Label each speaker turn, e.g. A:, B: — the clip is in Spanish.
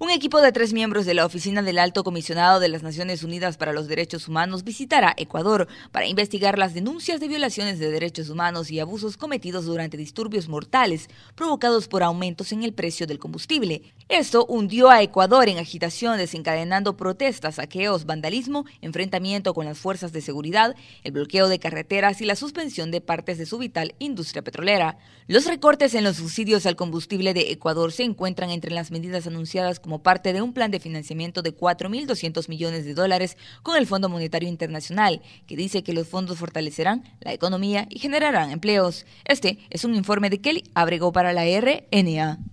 A: Un equipo de tres miembros de la Oficina del Alto Comisionado de las Naciones Unidas para los Derechos Humanos visitará Ecuador para investigar las denuncias de violaciones de derechos humanos y abusos cometidos durante disturbios mortales provocados por aumentos en el precio del combustible. Esto hundió a Ecuador en agitación desencadenando protestas, saqueos, vandalismo, enfrentamiento con las fuerzas de seguridad, el bloqueo de carreteras y la suspensión de partes de su vital industria petrolera. Los recortes en los subsidios al combustible de Ecuador se encuentran entre las medidas anunciadas como parte de un plan de financiamiento de 4.200 millones de dólares con el Fondo Monetario Internacional, que dice que los fondos fortalecerán la economía y generarán empleos.
B: Este es un informe de Kelly Abrego para la RNA.